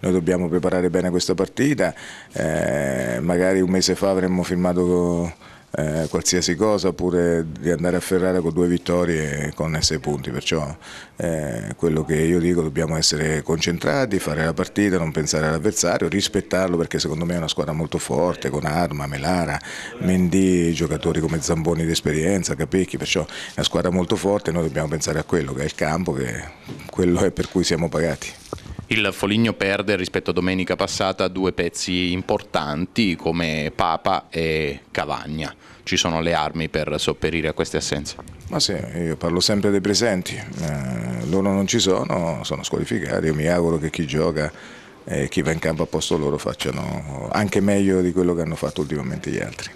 noi dobbiamo preparare bene questa partita, eh, magari un mese fa avremmo firmato eh, qualsiasi cosa oppure di andare a Ferrara con due vittorie e con sei punti, perciò eh, quello che io dico dobbiamo essere concentrati, fare la partita, non pensare all'avversario, rispettarlo perché secondo me è una squadra molto forte con Arma, Melara, Mendy, giocatori come Zamboni di esperienza, Capecchi, perciò è una squadra molto forte e noi dobbiamo pensare a quello che è il campo, che quello è per cui siamo pagati. Il Foligno perde rispetto a domenica passata due pezzi importanti come Papa e Cavagna. Ci sono le armi per sopperire a queste assenze? Ma sì, io parlo sempre dei presenti, eh, loro non ci sono, sono squalificati, io mi auguro che chi gioca e chi va in campo a posto loro facciano anche meglio di quello che hanno fatto ultimamente gli altri.